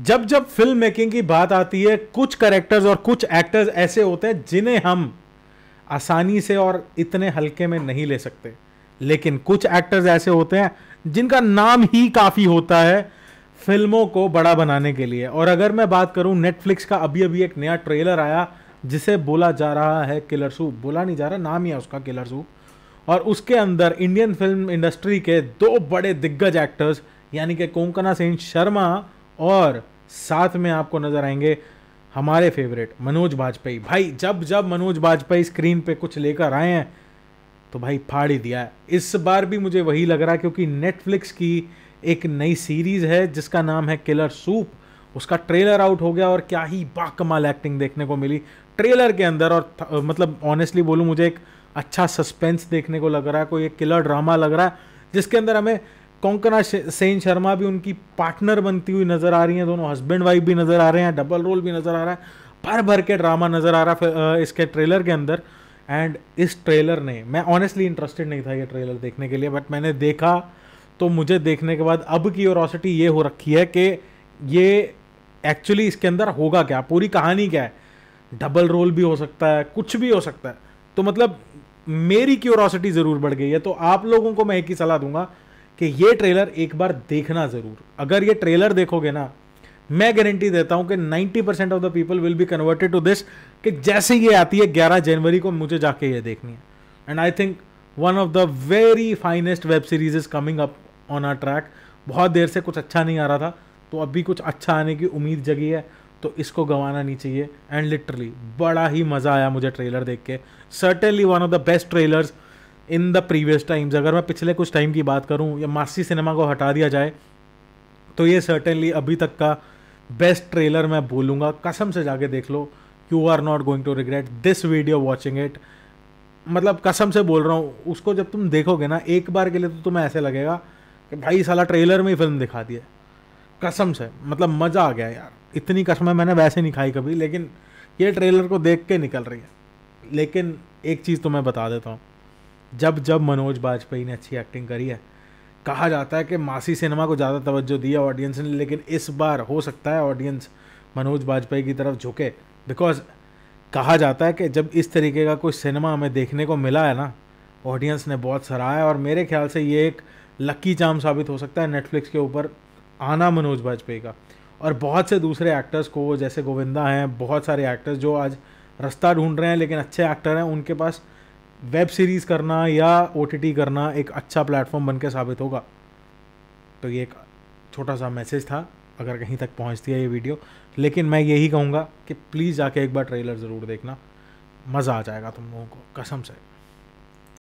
जब जब film making की बात आती है कुछ करेक्टर्स और कुछ एक्टर्स ऐसे होते हैं जिन्हें हम आसानी से और इतने हल्के में नहीं ले सकते लेकिन कुछ एक्टर्स ऐसे होते हैं जिनका नाम ही काफ़ी होता है फिल्मों को बड़ा बनाने के लिए और अगर मैं बात करूं नेटफ्लिक्स का अभी अभी एक नया ट्रेलर आया जिसे बोला जा रहा है किलर बोला नहीं जा रहा नाम ही है उसका किलर और उसके अंदर इंडियन फिल्म इंडस्ट्री के दो बड़े दिग्गज एक्टर्स यानी कि कोंकना सेन शर्मा और साथ में आपको नज़र आएंगे हमारे फेवरेट मनोज वाजपेयी भाई जब जब मनोज वाजपेयी स्क्रीन पे कुछ लेकर आए हैं तो भाई फाड़ ही दिया है इस बार भी मुझे वही लग रहा है क्योंकि नेटफ्लिक्स की एक नई सीरीज़ है जिसका नाम है किलर सूप उसका ट्रेलर आउट हो गया और क्या ही बाकमाल एक्टिंग देखने को मिली ट्रेलर के अंदर और मतलब ऑनेस्टली बोलूँ मुझे एक अच्छा सस्पेंस देखने को लग रहा है कोई एक किलर ड्रामा लग रहा है जिसके अंदर हमें कोंकना सेन शर्मा भी उनकी पार्टनर बनती हुई नज़र आ रही हैं दोनों हस्बैंड वाइफ भी नज़र आ रहे हैं डबल रोल भी नज़र आ रहा है भर भर के ड्रामा नज़र आ रहा है इसके ट्रेलर के अंदर एंड इस ट्रेलर ने मैं ऑनेस्टली इंटरेस्टेड नहीं था ये ट्रेलर देखने के लिए बट मैंने देखा तो मुझे देखने के बाद अब की औरसिटी ये हो रखी है कि ये एक्चुअली इसके अंदर होगा क्या पूरी कहानी क्या है डबल रोल भी हो सकता है कुछ भी हो सकता है तो मतलब मेरी क्यूरोसिटी ज़रूर बढ़ गई है तो आप लोगों को मैं एक ही सलाह दूंगा कि ये ट्रेलर एक बार देखना ज़रूर अगर ये ट्रेलर देखोगे ना मैं गारंटी देता हूं कि 90 percent of the people will be converted to this कि जैसे ये आती है 11 जनवरी को मुझे जाके ये देखनी है and I think one of the very finest web series is coming up on our track बहुत देर से कुछ अच्छा नहीं आ रहा था तो अभी कुछ अच्छा आने की उम्मीद जगी है तो इसको गंवाना नहीं चाहिए एंड लिटरली बड़ा ही मज़ा आया मुझे ट्रेलर देख के certainly one of the best trailers in the previous times अगर मैं पिछले कुछ टाइम की बात करूँ या मासी सिनेमा को हटा दिया जाए तो ये सर्टेनली अभी तक का बेस्ट ट्रेलर मैं बोलूँगा कसम से जाके देख लो you are not going to regret this video watching it मतलब कसम से बोल रहा हूँ उसको जब तुम देखोगे ना एक बार के लिए तो तुम्हें ऐसे लगेगा कि भाई साला ट्रेलर में ही फिल्म दिखा दी है कसम से मतलब मज़ा आ गया यार इतनी है मैंने वैसे नहीं खाई कभी लेकिन ये ट्रेलर को देख के निकल रही है लेकिन एक चीज़ तो मैं बता देता हूँ जब जब मनोज बाजपेयी ने अच्छी एक्टिंग करी है कहा जाता है कि मासी सिनेमा को ज़्यादा तवज्जो दिया ऑडियंस ने लेकिन इस बार हो सकता है ऑडियंस मनोज बाजपेयी की तरफ झुके बिकॉज कहा जाता है कि जब इस तरीके का कोई सिनेमा हमें देखने को मिला है ना ऑडियंस ने बहुत सराहा है और मेरे ख्याल से ये एक लक्की चाम साबित हो सकता है नेटफ्लिक्स के ऊपर आना मनोज बाजपेयी का और बहुत से दूसरे एक्टर्स को जैसे गोविंदा हैं बहुत सारे एक्टर्स जो आज रास्ता ढूंढ रहे हैं लेकिन अच्छे एक्टर हैं उनके पास वेब सीरीज़ करना या ओ करना एक अच्छा प्लेटफॉर्म बन के साबित होगा तो ये एक छोटा सा मैसेज था अगर कहीं तक पहुंचती है ये वीडियो लेकिन मैं यही कहूँगा कि प्लीज़ जाके एक बार ट्रेलर ज़रूर देखना मज़ा आ जाएगा तुम लोगों को कसम से